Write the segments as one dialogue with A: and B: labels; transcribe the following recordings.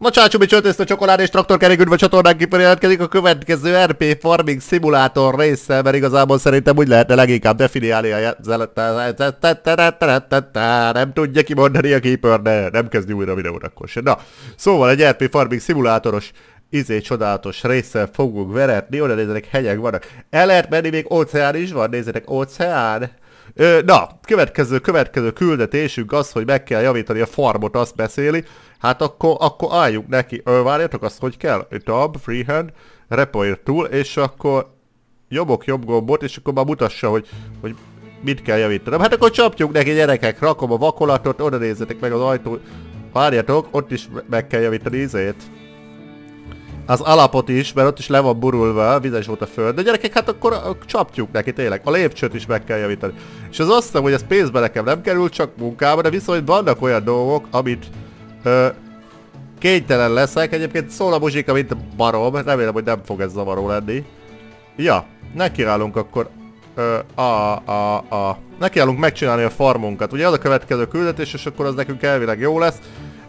A: Bocsácsú, mi ezt a csokoládé és traktorkerék üdv a csatornán kívül jelentkezik a következő RP Farming Simulator része, mert igazából szerintem úgy lehetne leginkább definiálni a nem tudja kimondani a Keeper, de nem kezdi újra videót akkor sem. Na, szóval egy RP Farming Simulatoros izé csodálatos része fogunk veretni, oda nézzetek, hegyek vannak. El lehet menni, még óceán is van, nézzetek, óceán. Na, következő, következő küldetésünk az, hogy meg kell javítani a farmot, azt beszéli. Hát akkor, akkor álljunk neki. Várjátok azt, hogy kell? Tab, freehand, repair tool, és akkor jobbok jobb gombot, és akkor már mutassa, hogy, hogy mit kell javítanom. Hát akkor csapjuk neki gyerekek, rakom a vakolatot, oda nézzetek meg az ajtó. Várjatok, ott is meg kell javítani izét az alapot is, mert ott is le van burulva, vizes volt a föld. De gyerekek, hát akkor csapjuk neki tényleg. A lépcsőt is meg kell javítani. És az azt hiszem, hogy ez pénzbe nekem nem kerül, csak munkába, de viszont vannak olyan dolgok, amit ö, kénytelen leszek. Egyébként szól a muzsika, mint barom. Remélem, hogy nem fog ez zavaró lenni. Ja, nekiállunk akkor ö, a, a, a, nekiállunk megcsinálni a farmunkat. Ugye az a következő küldetés, és akkor az nekünk elvileg jó lesz.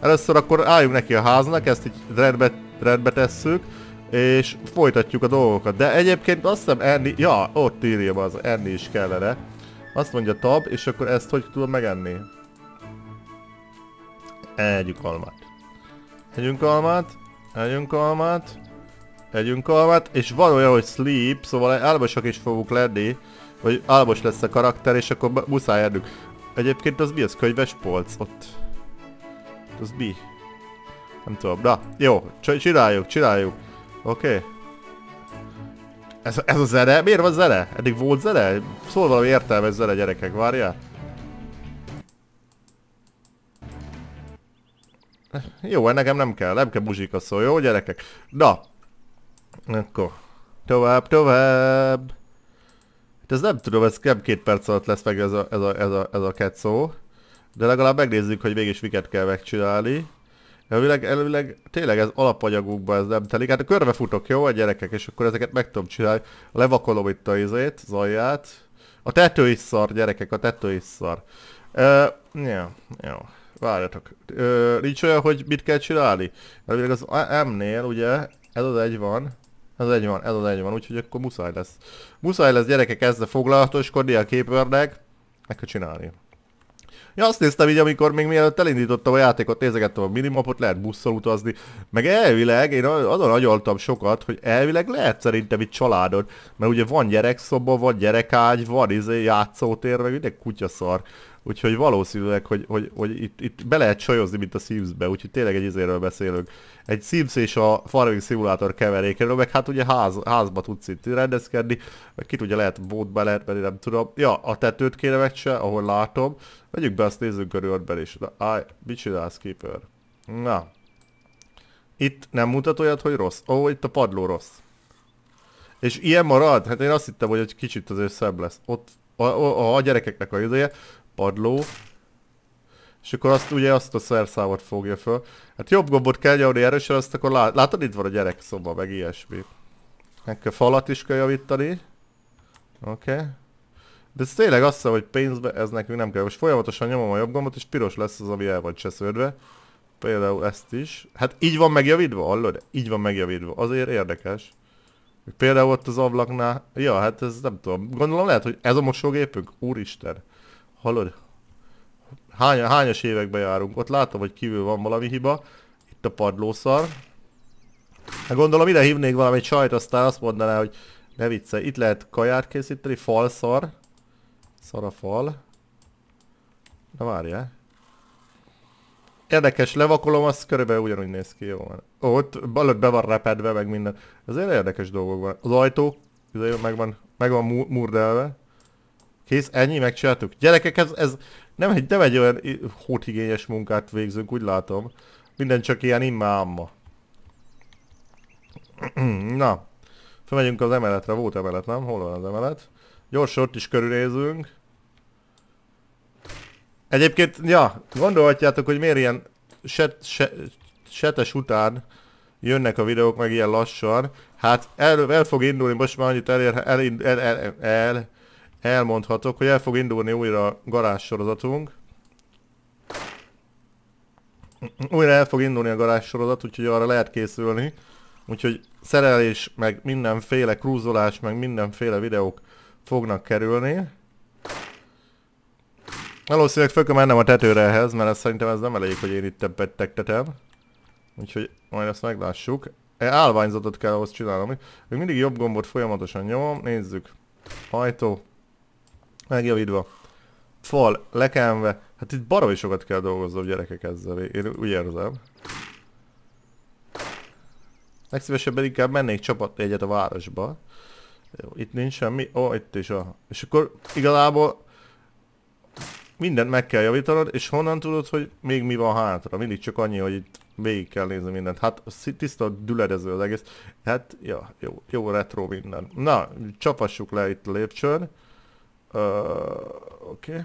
A: Először akkor álljunk neki a háznak, ezt így rendben rendbe tesszük, és folytatjuk a dolgokat. De egyébként azt hiszem enni, ja, ott írja az, enni is kellene. Azt mondja tab, és akkor ezt hogy tudom megenni? Együk almát. Együnk almát, együnk almát, együnk almát, és van olyan, hogy sleep, szóval álmosak is fogunk lenni, vagy álmos lesz a karakter, és akkor muszáj ennünk. Egyébként az mi az? Könyves polc ott? Az mi? Nem tudom, na, jó, csináljuk, csináljuk. Oké. Okay. Ez, ez a zene? Miért van zene? Eddig volt zene? Szól valami értelmes zene, gyerekek, várja. Jó, hát nekem nem kell, nem kell buzsika szó, jó gyerekek? Na. Akkor. Tovább, tovább. Hát ez nem tudom, ez nem két perc alatt lesz meg ez a, ez a, ez a, ez a szó. De legalább megnézzük, hogy mégis miket kell megcsinálni. Elvileg, elvileg tényleg ez alapanyagukban ez nem telik. Hát körbe futok, jó a gyerekek, és akkor ezeket meg tudom csinálni. Levakolom itt a izét, zajját. A tető is szar, gyerekek, a tető is szar. Ö, jó, jó. Várjatok. Ö, nincs olyan, hogy mit kell csinálni? Elvileg az M-nél, ugye, ez az egy van. Ez az egy van, ez az egy van, úgyhogy akkor muszáj lesz. Muszáj lesz gyerekek ezzel foglalatoskodni a képernek. Meg kell csinálni. Ja, azt néztem így, amikor még mielőtt elindítottam a játékot, nézegettem a minimapot, lehet busszal utazni, meg elvileg, én azon agyaltam sokat, hogy elvileg lehet szerintem itt családod, mert ugye van gyerekszoba, van gyerekágy, van izé, játszótér, meg ide kutyaszar úgyhogy valószínűleg, hogy, hogy, hogy itt, itt be lehet csajozni, mint a Sims-be, úgyhogy tényleg egy izéről beszélünk. Egy Sims és a Farming Simulator keverékéről, meg hát ugye ház, házba tudsz itt rendezkedni, meg ki tudja, lehet bótba lehet menni, nem tudom. Ja, a tetőt kéne se, ahol látom. Vegyük be, azt nézzünk körülbelül is. Na, állj, mit csinálsz, Keeper? Na. Itt nem mutat olyat, hogy rossz. Ó, oh, itt a padló rossz. És ilyen marad? Hát én azt hittem, hogy egy kicsit azért szebb lesz. Ott a, a, a gyerekeknek a jövője padló. És akkor azt ugye azt a szerszámot fogja föl. Hát jobb gombot kell nyomni erősen, azt akkor lát, látod itt van a gyerek szoba, meg ilyesmi. Meg kell falat is kell javítani. Oké. Okay. De ez tényleg azt hiszem, hogy pénzbe ez nekünk nem kell. Most folyamatosan nyomom a jobb gombot, és piros lesz az, ami el van csesződve. Például ezt is. Hát így van megjavítva, hallod? Így van megjavítva. Azért érdekes. Például ott az ablaknál... Ja, hát ez nem tudom. Gondolom lehet, hogy ez a mosógépünk? Úristen. Hallod? Hány, hányas években járunk? Ott látom, hogy kívül van valami hiba. Itt a padlószar. Hát gondolom ide hívnék valami csajt, aztán azt mondaná, hogy ne vicce, itt lehet kaját készíteni, falszar. Szar a fal. Na várjál. Érdekes, levakolom, az körülbelül ugyanúgy néz ki, jó van. ott előtt be van repedve, meg minden. Azért érdekes dolgok van. Az ajtó, meg van, meg van murdelve. Kész, ennyi, megcsináltuk. Gyerekek, ez, ez nem, egy, nem egy olyan hótigényes munkát végzünk, úgy látom. Minden csak ilyen immámma. Na, felmegyünk az emeletre, volt emelet, nem? Hol van az emelet? Gyors ott is körülnézünk. Egyébként, ja, gondolhatjátok, hogy miért ilyen set, set, setes után jönnek a videók meg ilyen lassan. Hát el, el fog indulni, most már annyit elér, el, el, el, el, el, elmondhatok, hogy el fog indulni újra a garázs sorozatunk. Újra el fog indulni a garázs sorozat, úgyhogy arra lehet készülni. Úgyhogy szerelés, meg mindenféle krúzolás, meg mindenféle videók fognak kerülni. Valószínűleg föl kell mennem a tetőre ehhez, mert ez, szerintem ez nem elég, hogy én itt teppettegtetem. Úgyhogy majd ezt meglássuk. E, állványzatot kell ahhoz csinálnom. Még mindig jobb gombot folyamatosan nyomom, nézzük. Hajtó megjavítva, fal lekámve, hát itt baromi sokat kell dolgoznom gyerekek ezzel, én úgy érzem. Legszívesebben inkább mennék csapat egyet a városba. Jó, itt nincs semmi. Ó, oh, itt is. a. És akkor igazából mindent meg kell javítanod, és honnan tudod, hogy még mi van hátra? Mindig csak annyi, hogy itt végig kell nézni mindent. Hát tiszta düledező az egész. Hát, ja, jó, jó retro minden. Na, csapassuk le itt a lépcsőn. Oké. Okay.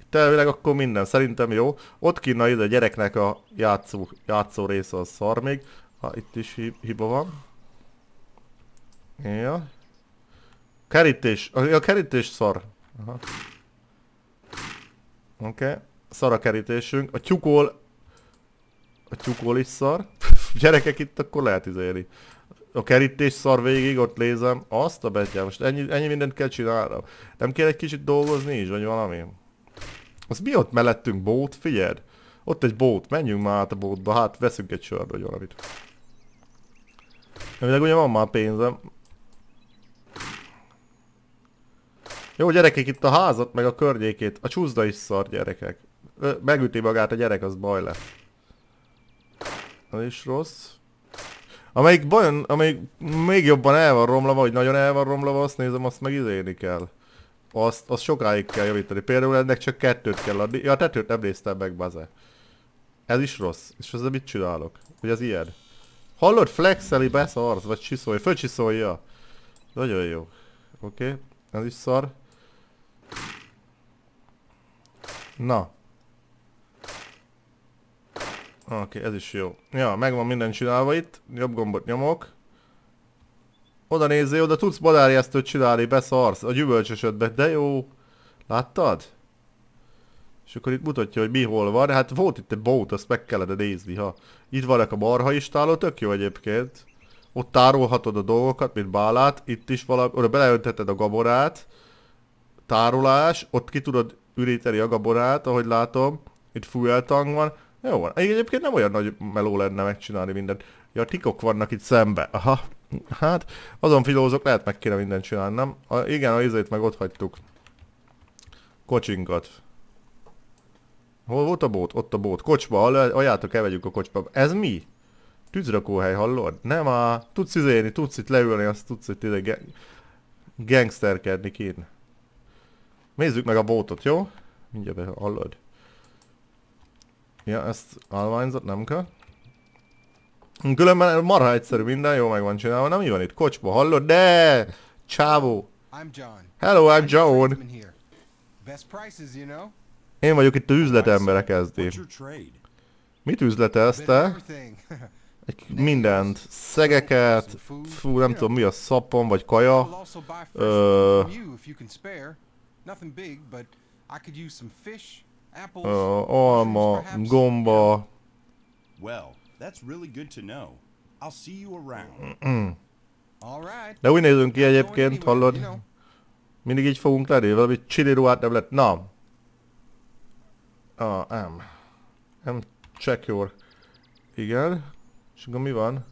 A: Itt elvileg akkor minden, szerintem jó. Ott kínna ide a gyereknek a játszó, játszó része a szar még. Ha itt is hiba van. Ja. Kerítés. A, a kerítés szar. Aha. Oké. Okay. Szar a kerítésünk. A tyukol... A tyukol is szar. Gyerekek itt akkor lehet izélni a kerítés szar végig, ott lézem, azt a betyám, most ennyi, ennyi mindent kell csinálnom. Nem kell egy kicsit dolgozni is, vagy valami? Az mi ott mellettünk bót, figyeld? Ott egy bót, menjünk már át a bótba, hát veszünk egy sört, vagy valamit. Elvileg ugye van már pénzem. Jó gyerekek, itt a házat, meg a környékét, a csúszda is szar gyerekek. Megüti magát a gyerek, az baj lesz. Az is rossz. Amelyik, bajon, amelyik még jobban el van romlava, vagy nagyon el van romlava, azt nézem, azt meg izélni kell. Azt, azt sokáig kell javítani. Például ennek csak kettőt kell adni. Ja, a tetőt nem néztem meg, baze. Ez is rossz. És ezzel mit csinálok? Hogy ez ilyen? Hallod, flexeli, beszarsz, vagy csiszolja. Fölcsiszolja. Nagyon jó. Oké, okay. ez is szar. Na, Oké, okay, ez is jó. Ja, megvan minden csinálva itt. Jobb gombot nyomok. Oda nézé, oda tudsz badárjesztőt csinálni, beszarsz. A gyümölcsösödbe, de jó. Láttad? És akkor itt mutatja, hogy mi hol van. Hát volt itt egy bót, azt meg kellene nézni, ha. Itt vannak a marha istáló, tök jó egyébként. Ott tárolhatod a dolgokat, mint bálát. Itt is valami, oda beleöntheted a gaborát. Tárolás, ott ki tudod üríteni a gaborát, ahogy látom. Itt fuel tang van. Jó van. Egyébként nem olyan nagy meló lenne megcsinálni mindent. Ja, tikok vannak itt szembe. Aha. Hát, azon filózok, lehet meg kéne mindent csinálni, nem? A, igen, a izét meg ott hagytuk. Kocsinkat. Hol volt a bót? Ott a bót. Kocsba, ajátok, elvegyük a kocsba. Ez mi? Tűzrakóhely, hallod? Nem a... Tudsz izélni, tudsz itt leülni, azt tudsz itt ide izé gangsterkedni kín. Nézzük meg a bótot, jó? Mindjárt hallod? Ja, ezt alványzott, nem kell. Különben marha egyszerű minden, jó meg van csinálva. Nem mi van itt? Kocsba, hallod? De! Csávó! Hello, I'm John. Én vagyok itt a üzletembere kezdi. Mit üzletelsz te? Egy mindent. Szegeket, fú, nem tudom mi a szappon, vagy kaja. Ö uh, alma, gomba. Well, that's really good to know. I'll see you around. De úgy nézünk ki egyébként, hallod? Mindig így fogunk lenni, valami csili ruhát nem lett. Na. Ah, nem. Nem check your. Igen. És akkor mi van?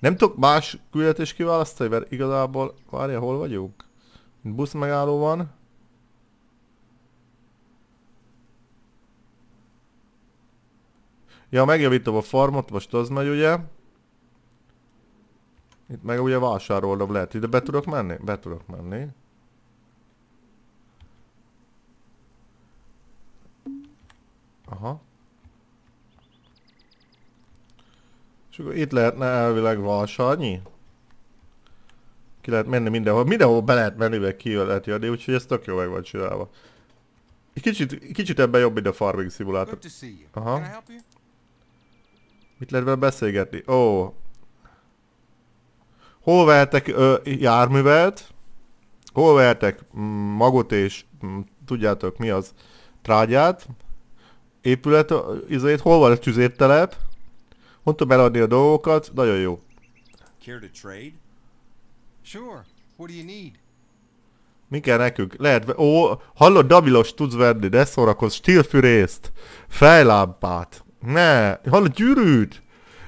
A: Nem tudok más küldetést kiválasztani, mert igazából... Várja, hol vagyunk? Busz megálló van. Ja, megjavítom a farmot, most az megy ugye. Itt meg ugye vásárolnom lehet. Ide be tudok menni? Be tudok menni. Aha. És akkor itt lehetne elvileg valsarnyi? Ki lehet menni mindenhol. Mindenhol be lehet menni, meg ki lehet jönni, úgyhogy ez tök jó meg van csinálva. Kicsit, kicsit ebben jobb, mint a farming szimulátor. Aha. Mit lehet vele beszélgetni? Ó. Oh. Hol vehetek ö, járművet? Hol vehetek mm, magot és mm, tudjátok mi az trágyát? Épület, izét, hol van a tüzértelep? Hon tudom eladni a dolgokat, nagyon jó. Mi kell nekünk? Lehet, ó, hallod, dabilos tudsz venni, de szórakoz, stílfűrészt, fejlámpát. Ne, hallod, gyűrűt!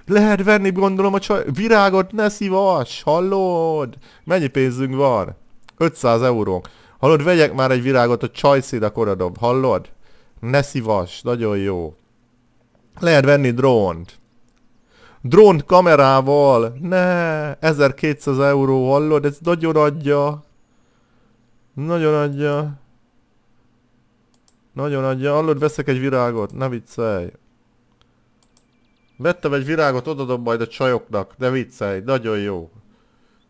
A: Lehet venni, gondolom, a csaj... Virágot ne szívas, hallod? Mennyi pénzünk van? 500 eurónk. Hallod, vegyek már egy virágot, a a koradom. hallod? Ne szívas, nagyon jó. Lehet venni drónt. Drónt kamerával, ne, 1200 euró, hallod, ez nagyon adja. Nagyon adja. Nagyon adja, hallod, veszek egy virágot, ne viccelj. Vettem egy virágot, odadom majd a csajoknak, ne viccelj, nagyon jó.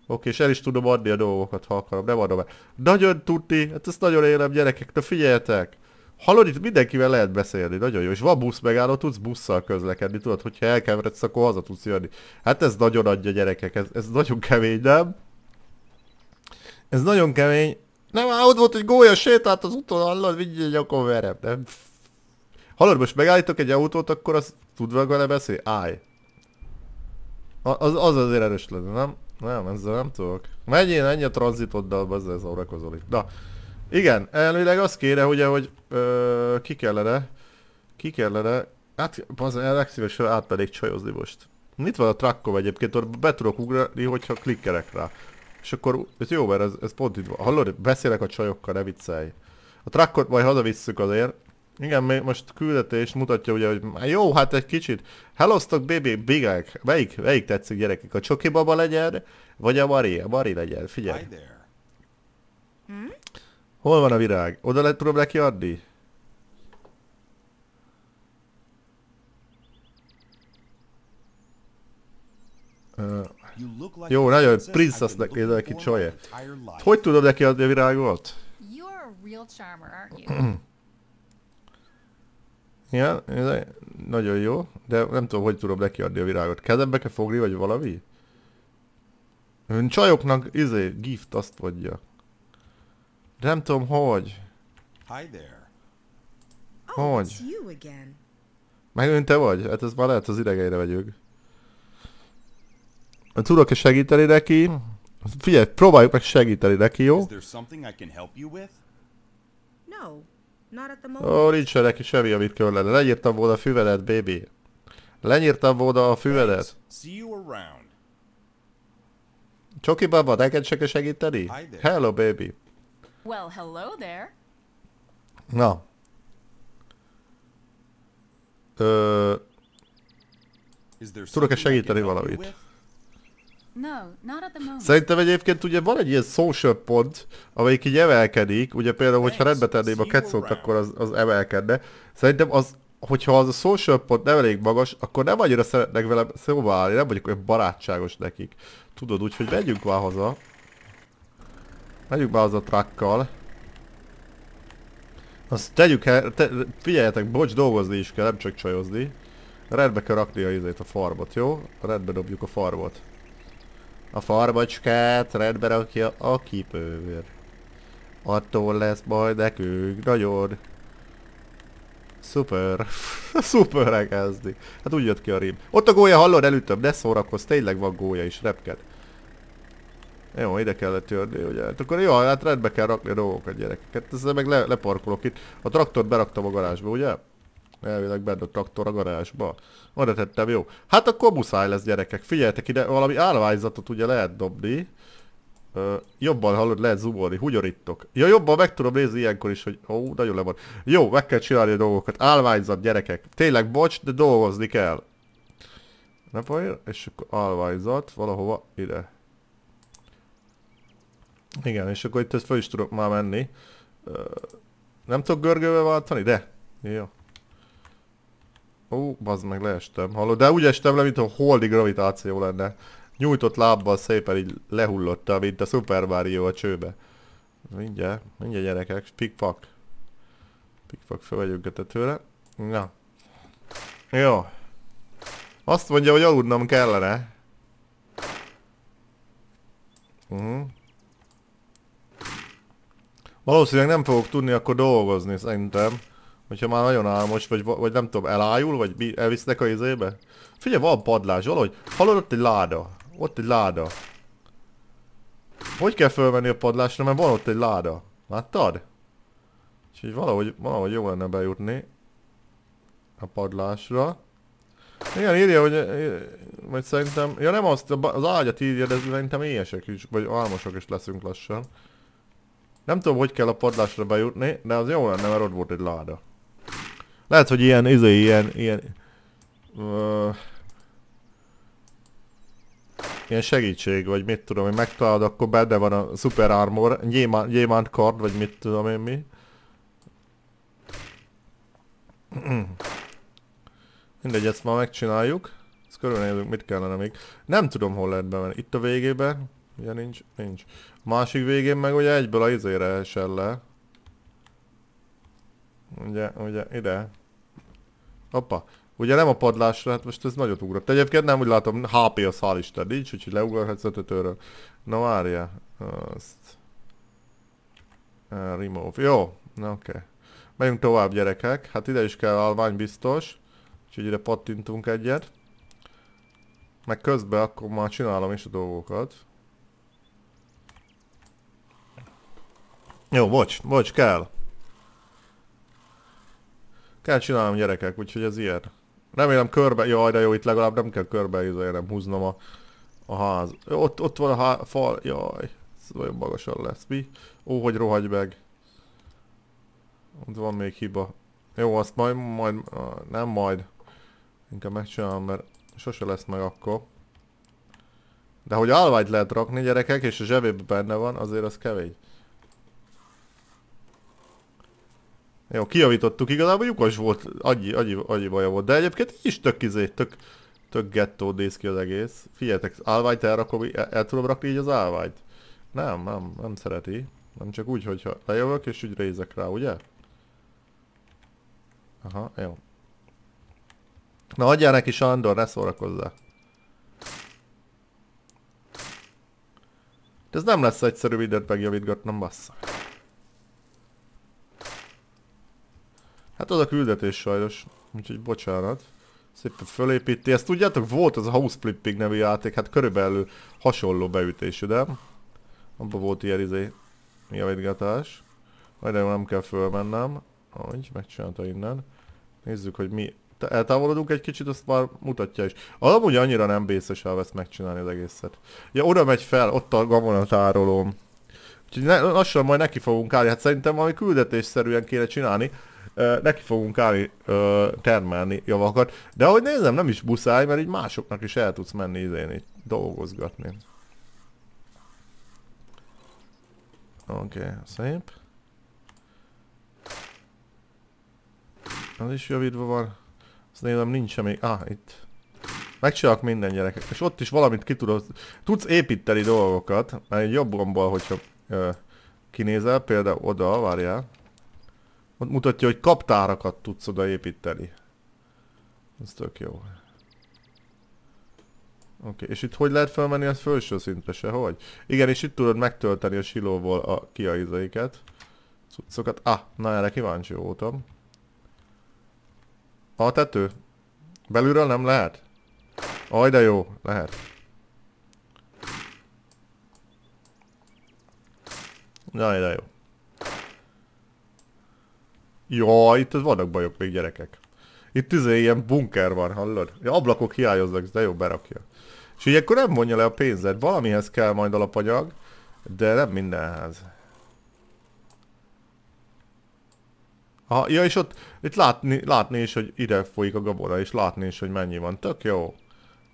A: Oké, és el is tudom adni a dolgokat, ha akarom, nem adom el. Nagyon tudni, hát ezt nagyon élem gyerekek, na figyeljetek! Hallod, itt mindenkivel lehet beszélni, nagyon jó. És van busz megálló, tudsz busszal közlekedni, tudod, hogyha elkeveredsz, akkor haza tudsz jönni. Hát ez nagyon adja gyerekek, ez, ez nagyon kemény, nem? Ez nagyon kemény. Nem, ott volt egy gólya, sétált az úton, hallod, mindjárt nyakon verem, nem? Ha most megállítok egy autót, akkor az tudva vele beszélni? Állj! Az, az azért erős lenne, nem? Nem, ezzel nem tudok. Menjél, ennyi a tranzitoddal, bazd ez a itt. Na. Igen, elvileg azt kéne, ugye, hogy ö, ki kellene, ki kellene, hát az legszívesen pedig csajozni most. Itt van a trakkom egyébként, ott be tudok ugrani, hogyha klikkerek rá. És akkor, ez jó, mert ez, ez pont itt van. Hallod, beszélek a csajokkal, ne viccelj. A trakkot majd hazavisszük azért, igen, még most küldetés mutatja ugye, hogy jó, hát egy kicsit. Hellosztok, baby bigák, Melyik, melyik tetszik gyerekek? A csoki baba legyen, vagy a Mari? A Mari legyen, figyelj. Hmm? Hol van a virág? Oda lehet tudom neki adni? Uh, jó, nagyon princesznek nézel ki csaje. Hogy tudod neki adni a virágot? Igen, nagyon jó, de nem tudom, hogy tudom nekiadni a virágot. Kezembe kell fogni, vagy valami? Ön csajoknak, izé, gift azt adja. De nem tudom, hogy. Hi there. Hogy? Oh, meg ön te vagy? Hát ez már lehet az idegeire vagyok. Tudok-e segíteni neki? Figyelj, próbáljuk meg segíteni neki, jó? Is there something I can help you with? No, Ó, nincs neki semmi, amit kellene. Lenyírtam volna a füvelet, baby. Lenyírtam volna a füvelet. Csoki baba, neked se kell segíteni? Hello, baby. Well, hello there. Na. Ö... Tudok-e segíteni valamit? Szerintem egyébként ugye van egy ilyen social pont, amelyik így emelkedik, ugye például, hogyha rendbe tenném a ketszót, akkor az, az emelkedne. Szerintem az, hogyha az a social pont nem elég magas, akkor nem annyira szeretnek velem szóba állni, nem vagyok olyan barátságos nekik. Tudod, úgyhogy megyünk már haza. Megyünk már haza a trakkal. Azt tegyük el, te, figyeljetek, bocs, dolgozni is kell, nem csak csajozni. Rendbe kell rakni a izét a farmot, jó? Rendbe dobjuk a farmot. A farbacskát rendbe rakja a kipőr. Attól lesz baj nekünk nagyon... Szuper. Szuper elkezdi. Hát úgy jött ki a rím. Ott a gólya, hallod, előttöbb. ne szórakoz. tényleg van gólya is, repked. Jó, ide kellett törni, ugye? Hát akkor jó, hát rendbe kell rakni a dolgokat, gyerekeket. Hát ezzel meg le, leparkolok itt. A traktort beraktam a garázsba, ugye? Elvileg bedd a traktor a garázsba. Oda tettem, jó. Hát akkor muszáj lesz gyerekek. Figyeltek ide, valami állványzatot ugye lehet dobni. Ö, jobban hallod, lehet zoomolni, hugyorítok. Ja, jobban meg tudom nézni ilyenkor is, hogy ó, nagyon le van. Jó, meg kell csinálni a dolgokat. Állványzat, gyerekek. Tényleg, bocs, de dolgozni kell. Nem baj, és akkor állványzat valahova ide. Igen, és akkor itt ezt fel is tudok már menni. Ö, nem tudok görgővel váltani, de? Jó. Ó, bazd meg, leestem. Hallod, de úgy estem le, mintha holdi gravitáció lenne. Nyújtott lábbal szépen így lehullotta, mint a Super Mario a csőbe. Mindjárt, mindjárt gyerekek, pikpak. Pikpak, fel vagyunk a tetőre. Na. Jó. Azt mondja, hogy aludnom kellene. Uh mhm. -huh. Valószínűleg nem fogok tudni akkor dolgozni, szerintem. Hogyha már nagyon álmos, vagy, vagy nem tudom, elájul, vagy elvisznek a izébe? Figyelj, van padlás, valahogy. Hallod, ott egy láda. Ott egy láda. Hogy kell fölvenni a padlásra, mert van ott egy láda. Láttad? Úgyhogy valahogy, valahogy jó lenne bejutni a padlásra. Igen, írja, hogy vagy szerintem, ja nem azt, az ágyat írja, de szerintem éjesek is, vagy álmosok is leszünk lassan. Nem tudom, hogy kell a padlásra bejutni, de az jó lenne, mert ott volt egy láda. Lehet, hogy ilyen, izé, ilyen, ilyen... Uh, ilyen segítség, vagy mit tudom hogy megtalálod, akkor benne van a Super Armor, gyémánt, gyémánt kard, vagy mit tudom én mi. Mindegy, ezt ma megcsináljuk. Ezt körülnézünk, mit kellene még. Nem tudom, hol lehet bemenni. Itt a végében? Ugye nincs? Nincs. A másik végén meg ugye egyből a izére esel le. Ugye, ugye, ide. Apa. Ugye nem a padlásra, hát most ez nagyot ugrott. Egyébként nem úgy látom, HP a hál' Isten nincs, úgyhogy leugorhatsz ötötőről. Na várja, azt. Uh, remove. Jó, na oké. Okay. Megyünk tovább gyerekek. Hát ide is kell alvány biztos. Úgyhogy ide pattintunk egyet. Meg közben akkor már csinálom is a dolgokat. Jó, bocs, bocs, kell. Kell csinálnom gyerekek, úgyhogy ez ilyen. Remélem körbe... Jaj, de jó, itt legalább nem kell körbe izé, nem húznom a, a ház. Ott, ott van a ház, fal... Jaj. Ez olyan magasan lesz. Mi? Ó, hogy rohagy meg. Ott van még hiba. Jó, azt majd... majd nem majd. Inkább megcsinálom, mert sose lesz meg akkor. De hogy állványt lehet rakni gyerekek, és a zsebében benne van, azért az kevés. Jó, kijavítottuk igazából, lyukas volt, annyi, annyi, annyi baja volt, de egyébként így is tök izé, tök, tök gettó néz ki az egész. Figyeljetek, állványt elrakom, el, el tudom rakni így az állványt? Nem, nem, nem szereti. Nem csak úgy, hogyha lejövök és úgy rézek rá, ugye? Aha, jó. Na adjál neki Sándor, ne szórakozzá. De ez nem lesz egyszerű mindent megjavítgatnom, bassza. Hát az a küldetés sajnos, úgyhogy bocsánat. Szépen fölépíti. Ezt tudjátok, volt az a House Flipping nevű játék, hát körülbelül hasonló beütésű, de abban volt ilyen izé javítgatás. Majd nem kell fölmennem. Ahogy, megcsinálta innen. Nézzük, hogy mi eltávolodunk egy kicsit, azt már mutatja is. Amúgy annyira nem bészes elvesz megcsinálni az egészet. Ja, oda megy fel, ott a gabonatárolom. Úgyhogy lassan majd neki fogunk állni, hát szerintem valami küldetésszerűen kéne csinálni neki fogunk állni, termelni javakat. De ahogy nézem, nem is buszáj, mert így másoknak is el tudsz menni idén így dolgozgatni. Oké, okay, szép. Az is javítva van. Azt nézem, nincs semmi. Ah, itt. Megcsinálok minden gyerekek. És ott is valamit ki tudod. Tudsz építeni dolgokat, mert egy jobb gombbal, hogyha ö, kinézel, például oda, várjál. Ott mutatja, hogy kaptárakat tudsz odaépíteni. Ez tök jó. Oké, okay. és itt hogy lehet felmenni az felső szintre se? Hogy? Igen, és itt tudod megtölteni a silóból a kiaizaiket. Cuccokat. Ah, na erre kíváncsi voltam. A tető? Belülről nem lehet? Aj, de jó, lehet. Na, de jó. Ja, itt vannak bajok még gyerekek. Itt izé ilyen bunker van, hallod? Ja, ablakok hiányoznak, de jó, berakja. És így akkor nem vonja le a pénzed. Valamihez kell majd alapanyag, de nem mindenhez. Aha, ja, és ott itt látni, látni is, hogy ide folyik a gabona, és látni is, hogy mennyi van. Tök jó.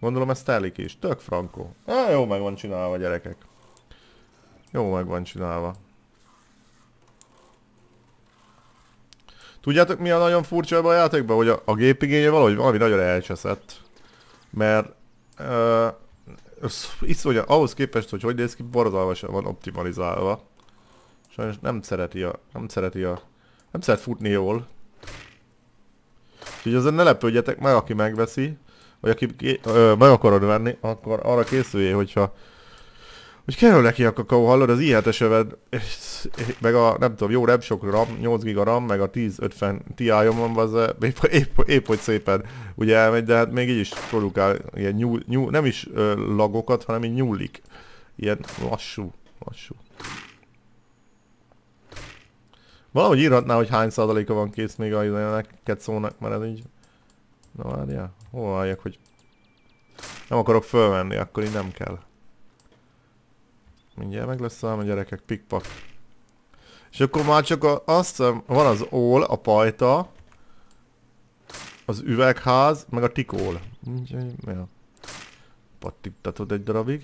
A: Gondolom ez telik is. Tök frankó. Ah, jó meg van csinálva, gyerekek. Jó meg van csinálva. Tudjátok mi a nagyon furcsa ebben a játékban? Hogy a, a gépigénye valahogy valami nagyon elcseszett. Mert... Uh, iszony, ahhoz képest, hogy hogy néz ki, borzalmasan van optimalizálva. Sajnos nem szereti a... Nem szereti a... Nem szeret futni jól. Úgyhogy ezen ne lepődjetek meg, aki megveszi. Vagy aki ö, meg akarod venni, akkor arra készüljél, hogyha hogy kerül neki a kakaó, hallod, az ihetes öved, meg a nem tudom, jó nem sok RAM, 8 giga RAM, meg a 1050 Ti-om van, az épp, épp, épp, hogy szépen ugye elmegy, de hát még így is produkál ilyen nyúl, nyúl, nem is ö, lagokat, hanem így nyúlik. Ilyen lassú, lassú. Valahogy írhatná, hogy hány százaléka van kész még a ilyenek, szólnak, mert ez így... Na várjál, hol álljak, hogy... Nem akarok fölvenni, akkor így nem kell. Mindjárt meg lesz a gyerekek, pikpak. És akkor már csak a, azt van az ól, a pajta, az üvegház, meg a tikól. Pattintatod egy darabig.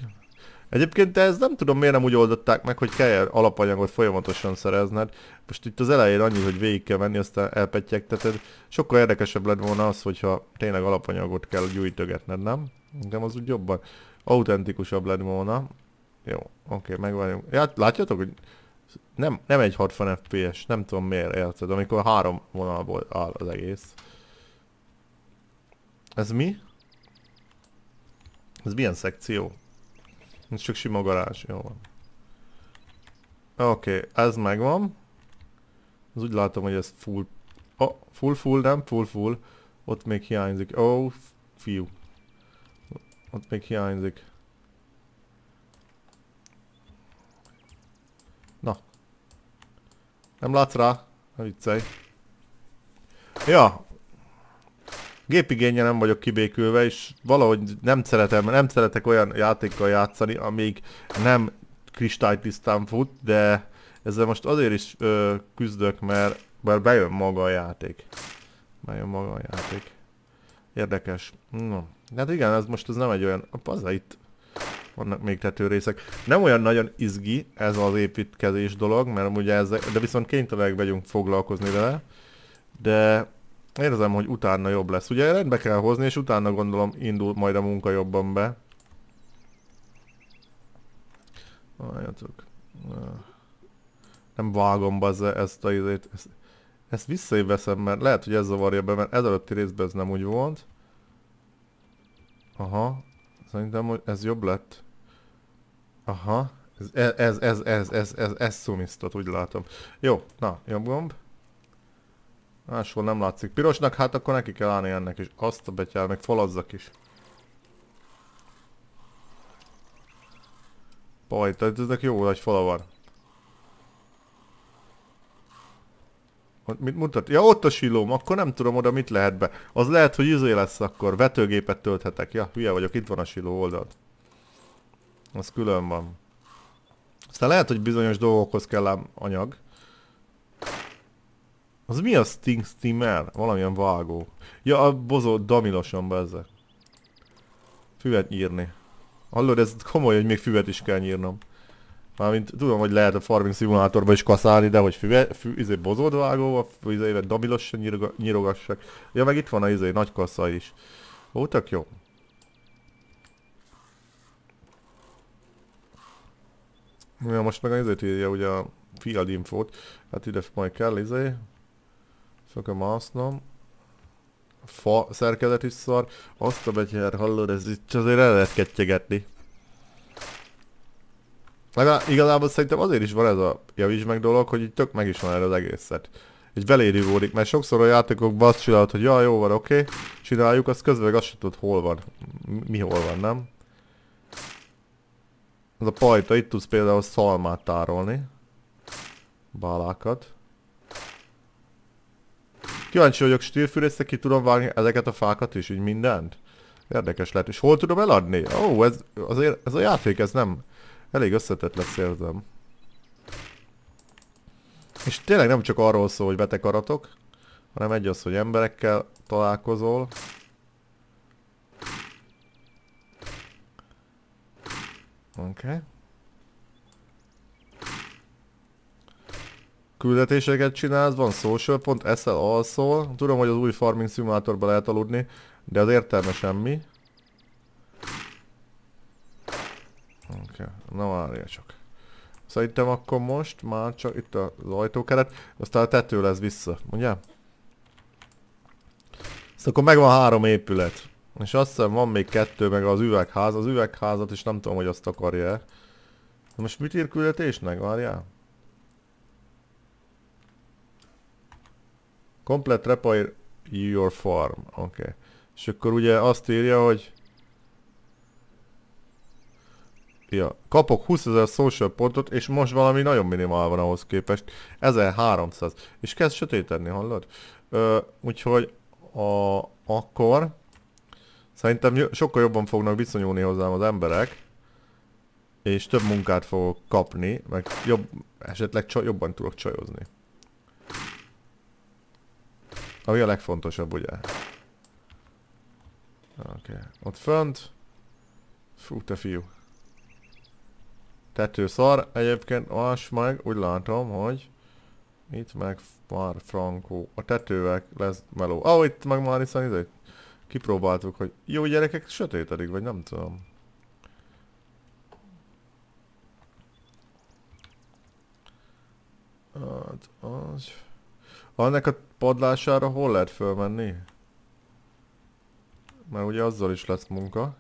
A: Egyébként ez nem tudom miért nem úgy oldották meg, hogy kell alapanyagot folyamatosan szerezned. Most itt az elején annyi, hogy végig kell venni, aztán elpetyegteted. Sokkal érdekesebb lett volna az, hogyha tényleg alapanyagot kell gyűjtögetned, nem? Nekem az úgy jobban autentikusabb lett volna. Jó, oké, megvárjunk. Ja, hát látjátok, hogy nem, nem egy 60 FPS, nem tudom miért, érted, amikor három vonalból áll az egész. Ez mi? Ez milyen szekció? Ez csak sima garázs, jó van. Oké, okay, ez megvan. Ez úgy látom, hogy ez full... Oh, full full, nem? Full full. Ott még hiányzik. Oh, fiú. Ott még hiányzik. Nem látsz rá? Ne viccelj. Ja. Gépigénye nem vagyok kibékülve, és valahogy nem szeretem, nem szeretek olyan játékkal játszani, amíg nem kristálytisztán fut, de ezzel most azért is ö, küzdök, mert, mert bejön maga a játék. Bejön maga a játék. Érdekes. Na Hát igen, ez most ez nem egy olyan... A paza itt vannak még tetőrészek. Nem olyan nagyon izgi ez az építkezés dolog, mert ugye ezek, de viszont kénytelenek vagyunk foglalkozni vele. De érzem, hogy utána jobb lesz. Ugye rendbe kell hozni, és utána gondolom indul majd a munka jobban be. Várjatok. Nem vágom be ezt a izét. Ezt, ezt visszaéveszem, mert lehet, hogy ez zavarja be, mert ezelőtti részben ez nem úgy volt. Aha, Szerintem, hogy ez jobb lett. Aha. Ez, e-, ez, ez, ez, ez, ez, ez ez úgy látom. Jó, na, jobb gomb. Máshol nem látszik pirosnak, hát akkor neki kell állni ennek is. Azt a betyár, meg falazzak is. Paj, tehát ezek jó nagy fala van. Mit mutat? Ja, ott a silóm, akkor nem tudom oda mit lehet be. Az lehet, hogy izé lesz akkor, vetőgépet tölthetek. Ja, hülye vagyok, itt van a siló oldalt. Az külön van. Aztán lehet, hogy bizonyos dolgokhoz kell ám anyag. Az mi a Sting Steamer? Valamilyen vágó. Ja, a bozó damilosan be ezzel. Füvet nyírni. Hallod, ez komoly, hogy még füvet is kell nyírnom. Mármint tudom, hogy lehet a farming szimulátorba is kaszálni, de hogy füve, fü, izé bozódvágóval, izével damilos se nyiroga, nyirogassak. Ja, meg itt van a izé nagy kasza is. Ó, tök jó. Ja, most meg a izét írja ugye a field infót. Hát ide majd kell izé. a másznom. Fa szerkezet is szar. Azt a betyár hallod, ez itt azért el lehet kettyegetni. Legalább, igazából szerintem azért is van ez a javíts meg dolog, hogy így tök van erre az egészet. Így belérívódik, mert sokszor a játékokban azt csinálod, hogy ja, jó van, oké, okay, csináljuk, azt közben azt tudod, hol van, mi hol van, nem? Az a pajta, itt tudsz például szalmát tárolni. Bálákat. Kíváncsi vagyok stílfűrészek, ki tudom vágni ezeket a fákat is, így mindent. Érdekes lehet. És hol tudom eladni? Ó, oh, ez, az, ez a játék, ez nem Elég összetett lesz érzem. És tényleg nem csak arról szól, hogy betekaratok, hanem egy az, hogy emberekkel találkozol. Oké. Okay. Küldetéseket csinálsz, van social pont, eszel, alszol. Tudom, hogy az új farming szimulátorban lehet aludni, de az értelme semmi. Oké. Okay. Na várja csak. Szerintem akkor most már csak itt az ajtókeret, aztán a tető lesz vissza, ugye? Ezt akkor megvan három épület. És azt hiszem van még kettő, meg az üvegház. Az üvegházat is nem tudom, hogy azt akarja Na Most mit ír küldetésnek, várjál? Komplet repair your farm. Oké. Okay. És akkor ugye azt írja, hogy Ja, kapok 20 ezer social pontot, és most valami nagyon minimál van ahhoz képest. 1300. És kezd sötétedni, hallod? Ö, úgyhogy a, akkor szerintem sokkal jobban fognak viszonyulni hozzám az emberek, és több munkát fogok kapni, meg jobb, esetleg csa, jobban tudok csajozni. Ami a legfontosabb, ugye? Oké, okay. ott fönt. Fú, te fiú szar, Egyébként most meg úgy látom, hogy itt meg már frankó. A tetővek lesz meló. Ah, oh, itt meg már hiszen izé, kipróbáltuk, hogy jó gyerekek sötétedik, vagy nem tudom. Hát az... Annak a padlására hol lehet fölmenni? Mert ugye azzal is lesz munka.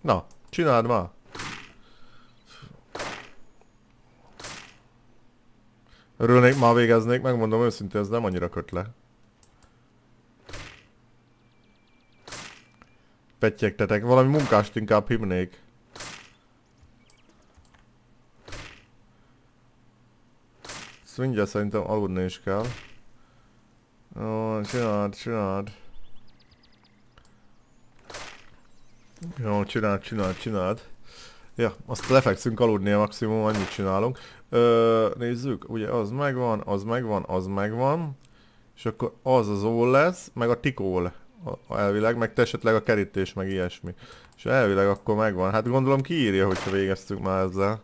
A: Na, Csináld már! Örülnék, már végeznék, megmondom őszintén, ez nem annyira köt le. Pettyegtetek, valami munkást inkább himnék. Ezt mindjárt szerintem aludni is kell. Ó, csináld, csináld. Jó, csináld, csináld, csináld. Ja, azt lefekszünk aludni a maximum, annyit csinálunk. Ö, nézzük, ugye az megvan, az megvan, az megvan. És akkor az az ol lesz, meg a tikol elvileg, meg esetleg a kerítés, meg ilyesmi. És elvileg akkor megvan. Hát gondolom kiírja, hogyha végeztünk már ezzel.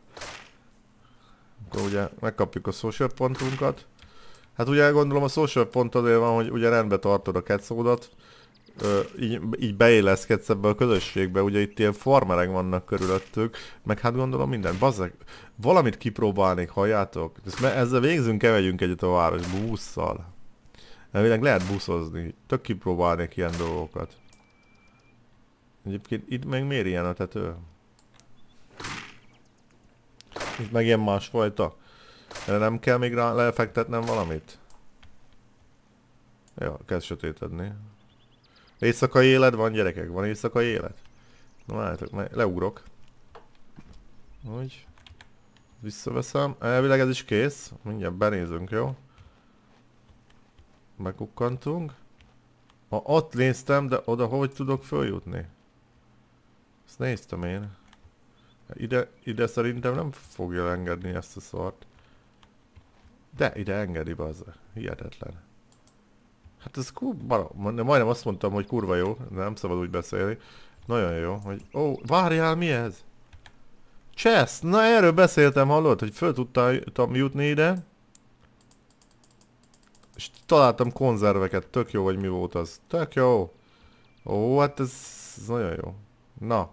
A: Akkor ugye megkapjuk a social pontunkat. Hát ugye gondolom a social pont azért van, hogy ugye rendbe tartod a ketszódat ö, így, így beéleszkedsz ebbe a közösségbe, ugye itt ilyen farmerek vannak körülöttük, meg hát gondolom minden, bazzek, valamit kipróbálnék, halljátok? Ezt, ezzel végzünk, kevegyünk egyet a városba, busszal. Elvileg lehet buszozni, tök kipróbálnék ilyen dolgokat. Egyébként itt meg miért ilyen a tető? Itt meg ilyen másfajta. Erre nem kell még rá lefektetnem valamit? Jó, kezd sötétedni. Éjszakai élet van gyerekek? Van éjszakai élet? Na látok, leugrok. Úgy. Visszaveszem. Elvileg ez is kész. Mindjárt benézünk, jó? Megukkantunk. Ha ott néztem, de oda hogy tudok följutni? Ezt néztem én. Ide, ide szerintem nem fogja engedni ezt a szart. De ide engedi, bazza. Hihetetlen. Hát ez kurva, majdnem azt mondtam, hogy kurva jó, de nem szabad úgy beszélni. Nagyon jó, hogy... Ó, oh, várjál, mi ez? Chess. Na erről beszéltem, hallod? Hogy föl tudtam jutni ide. És találtam konzerveket, tök jó, hogy mi volt az. Tök jó. Ó, hát ez, ez nagyon jó. Na.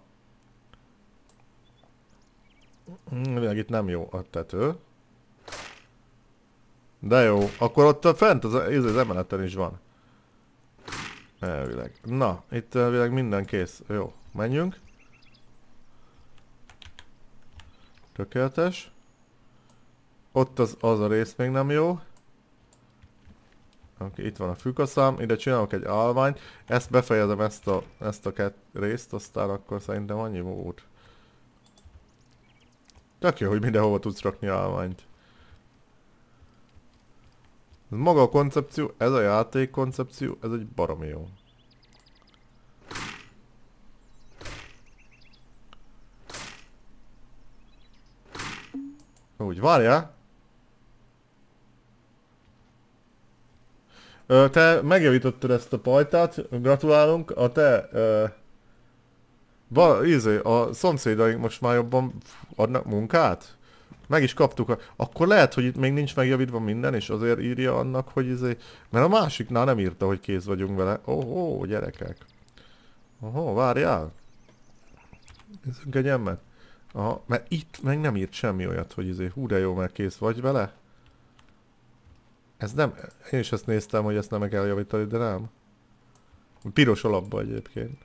A: Világ itt nem jó a tető. De jó, akkor ott fent az, az, az emeleten is van. Elvileg. Na, itt elvileg minden kész. Jó, menjünk. Tökéletes. Ott az, az a rész még nem jó. Okay, itt van a fűkaszám, ide csinálok egy állványt. Ezt befejezem ezt a, ezt a két részt, aztán akkor szerintem annyi volt. Tök jó, hogy mindenhova tudsz rakni állványt. Maga a koncepció, ez a játék koncepció, ez egy baromi jó. Úgy, várjál! Ö, te megjavítottad ezt a pajtát, gratulálunk, a te... Ö, ba, ízé, a szomszédaink most már jobban adnak munkát? meg is kaptuk, akkor lehet, hogy itt még nincs megjavítva minden, és azért írja annak, hogy izé... Mert a másiknál nem írta, hogy kész vagyunk vele. Ohó, gyerekek. Ohó, várjál. Nézzünk egy emmet. Aha, mert itt meg nem írt semmi olyat, hogy izé, hú de jó, mert kész vagy vele. Ez nem, én is ezt néztem, hogy ezt nem meg kell javítani, de nem. Piros alapba egyébként.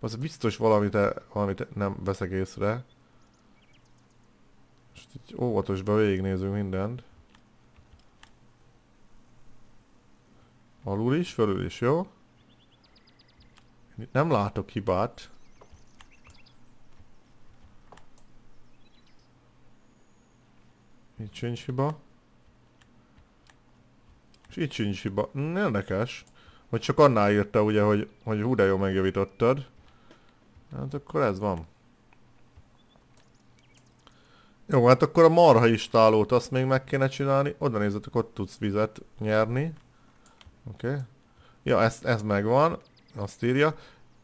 A: Az biztos valamit, e- valamit nem veszek észre. És így óvatosban végignézünk mindent. Alul is, fölül is, jó? Én itt nem látok hibát. Itt sincs hiba. És itt sincs hiba. Érdekes. Hogy csak annál írta ugye, hogy, hogy hú de jó megjavítottad. Hát akkor ez van. Jó, hát akkor a marha istálót azt még meg kéne csinálni. Oda nézzetek, ott tudsz vizet nyerni. Oké. Okay. Ja, ez, ez megvan. Azt írja.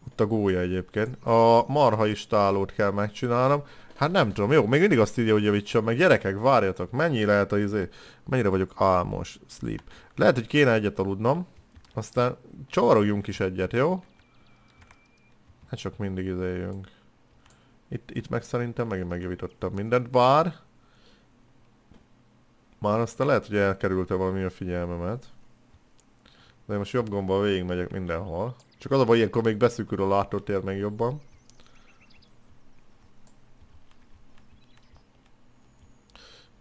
A: Ott a gólya egyébként. A marha istálót kell megcsinálnom. Hát nem tudom, jó, még mindig azt írja, hogy javítsam meg. Gyerekek, várjatok, mennyi lehet a izé, mennyire vagyok álmos, sleep. Lehet, hogy kéne egyet aludnom, aztán csavarogjunk is egyet, jó? Hát csak mindig izéljünk. Itt, itt meg szerintem megint megjavítottam mindent, bár... Már aztán lehet, hogy elkerülte valami a figyelmemet. De most jobb gombbal végigmegyek mindenhol. Csak az a baj, ilyenkor még beszűkül a látótér meg jobban.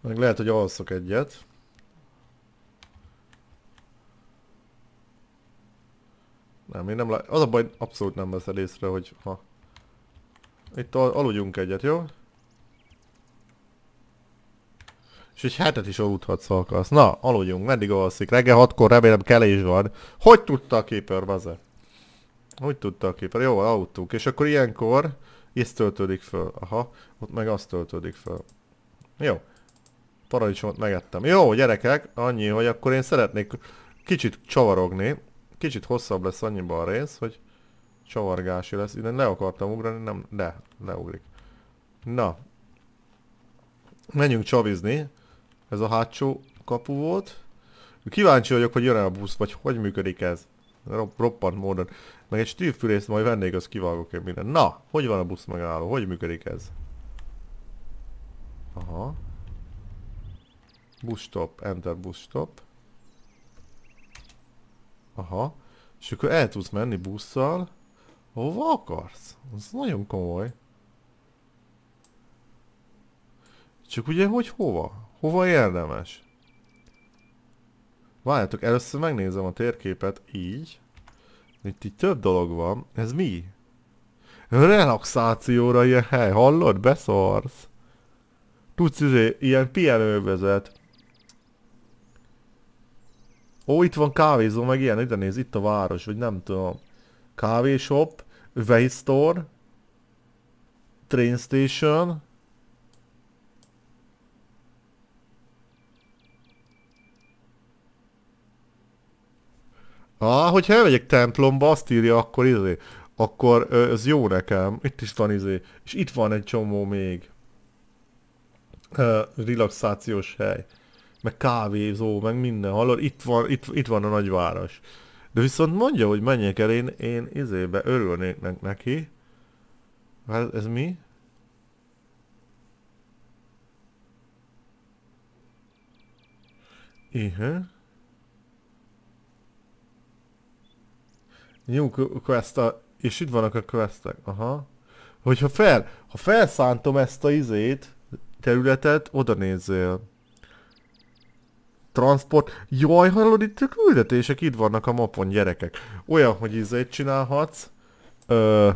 A: Meg lehet, hogy alszok egyet. Nem, én nem Az a baj, abszolút nem veszed észre, hogy ha itt al aludjunk egyet, jó? És egy hetet is aludhatsz, ha akarsz. Na, aludjunk. Meddig alszik? Reggel hatkor remélem kelés van. Hogy tudta a képer, baze? Hogy tudta a képer? Jó, aludtunk. És akkor ilyenkor ezt töltődik föl. Aha, ott meg azt töltődik föl. Jó. Paradicsomot megettem. Jó, gyerekek, annyi, hogy akkor én szeretnék kicsit csavarogni. Kicsit hosszabb lesz annyiban a rész, hogy csavargási lesz. Ide le akartam ugrani, nem, de, leugrik. Na. Menjünk csavizni. Ez a hátsó kapu volt. Kíváncsi vagyok, hogy jön -e a busz, vagy hogy működik ez. roppant módon. Meg egy stílfülészt majd vennék, az kivágok én minden. Na, hogy van a busz megálló? Hogy működik ez? Aha. Busstop, stop, enter busstop. stop. Aha. És akkor el tudsz menni busszal. Hova akarsz? Ez nagyon komoly. Csak ugye, hogy hova? Hova érdemes? Várjátok, először megnézem a térképet így. Itt így több dolog van. Ez mi? Relaxációra ilyen hely, hallod? Beszarsz. Tudsz, izé, ilyen pihenővezet. Ó, itt van kávézó, meg ilyen, ide néz, itt a város, vagy nem tudom. Kávéshop. Vape Store, Train Station, Ah, hogyha elmegyek templomba, azt írja, akkor izé, akkor ö, ez jó nekem. Itt is van izé. És itt van egy csomó még. Ö, relaxációs hely. Meg kávézó, meg minden. Hallod? Itt van, itt, itt van a nagyváros. De viszont mondja, hogy menjek el, én, én izébe örülnék ne neki. Hát ez mi? Igen. New quest -a. és itt vannak a questek, aha. Hogyha fel, ha felszántom ezt a izét, területet, oda nézzél transport. Jaj, hallod, itt a küldetések itt vannak a mapon, gyerekek. Olyan, hogy izét csinálhatsz. Ö...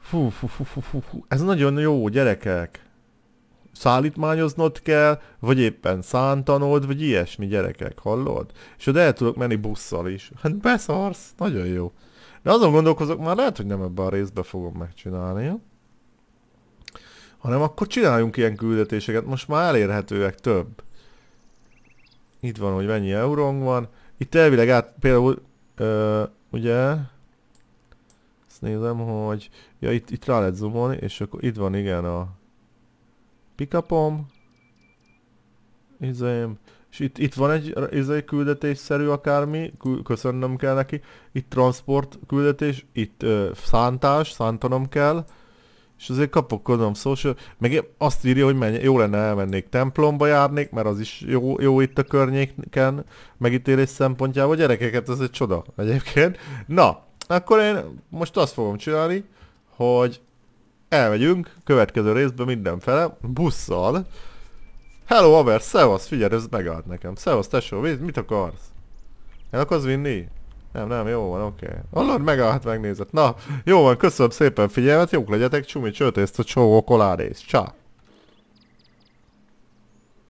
A: Fú, fú, fú, fú, fú, fú, ez nagyon jó, gyerekek. Szállítmányoznod kell, vagy éppen szántanod, vagy ilyesmi, gyerekek, hallod? És oda el tudok menni busszal is. Hát beszarsz, nagyon jó. De azon gondolkozok, már lehet, hogy nem ebben a részben fogom megcsinálni hanem akkor csináljunk ilyen küldetéseket, most már elérhetőek több. Itt van, hogy mennyi eurónk van. Itt elvileg át, például, ö, ugye, ezt nézem, hogy, ja itt, itt rá lehet zoomolni, és akkor itt van igen a pickupom, izém, és itt, itt van egy izai küldetésszerű akármi, köszönnöm kell neki, itt transport küldetés, itt ö, szántás, szántanom kell, és azért kapok kodom és meg azt írja, hogy menj, jó lenne elmennék templomba járnék, mert az is jó, jó itt a környéken megítélés szempontjából. Gyerekeket, ez egy csoda egyébként. Na, akkor én most azt fogom csinálni, hogy elmegyünk következő részben mindenfele busszal. Hello haver, szevasz, figyelj, ez megállt nekem. Szevasz tesó, mit akarsz? El akarsz vinni? Nem, nem, jó van, oké. Okay. Hallod, hát megnézett. Na, jó van, köszönöm szépen figyelmet, jók legyetek, csumi csőtészt a csóvó koládész. Csá!